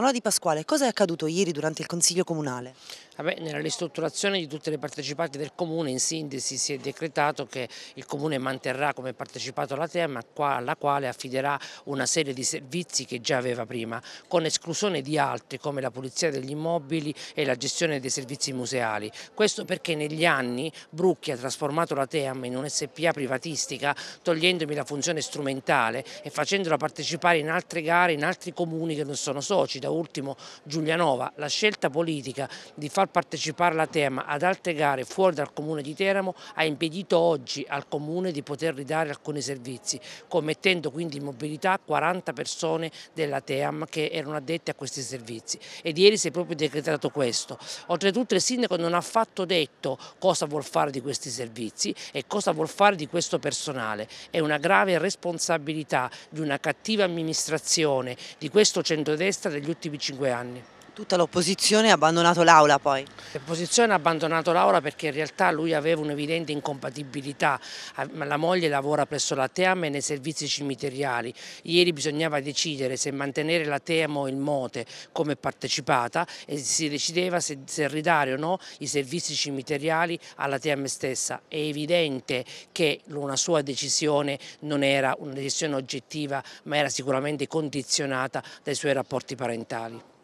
Manuela Di Pasquale, cosa è accaduto ieri durante il Consiglio Comunale? Vabbè, nella ristrutturazione di tutte le partecipanti del Comune, in sintesi, si è decretato che il Comune manterrà come partecipato la tema, alla quale affiderà una serie di servizi che già aveva prima, con esclusione di altri come la pulizia degli immobili e la gestione dei servizi museali. Questo perché negli anni Brucchi ha trasformato la TEAM in un SPA privatistica, togliendomi la funzione strumentale e facendola partecipare in altre gare in altri comuni che non sono soci, da ultimo Giulianova. La scelta politica di far partecipare alla Tema ad altre gare fuori dal comune di Teramo ha impedito oggi al comune di poter ridare alcuni servizi, commettendo quindi in mobilità 40 persone della Team che erano addette a questi servizi. Ed ieri si è proprio decretato questo. Oltretutto il sindaco non ha affatto detto cosa vuol fare di questi servizi e cosa vuol fare di questo personale. È una grave responsabilità di una cattiva amministrazione di questo centrodestra degli ultimi cinque anni. Tutta l'opposizione ha abbandonato l'aula poi? L'opposizione ha abbandonato l'aula perché in realtà lui aveva un'evidente incompatibilità, ah, la moglie lavora presso la TEAM e nei servizi cimiteriali, ieri bisognava decidere se mantenere la TEAM o il MOTE come partecipata e si decideva se, se ridare o no i servizi cimiteriali alla TEAM stessa, è evidente che una sua decisione non era una decisione oggettiva ma era sicuramente condizionata dai suoi rapporti parentali.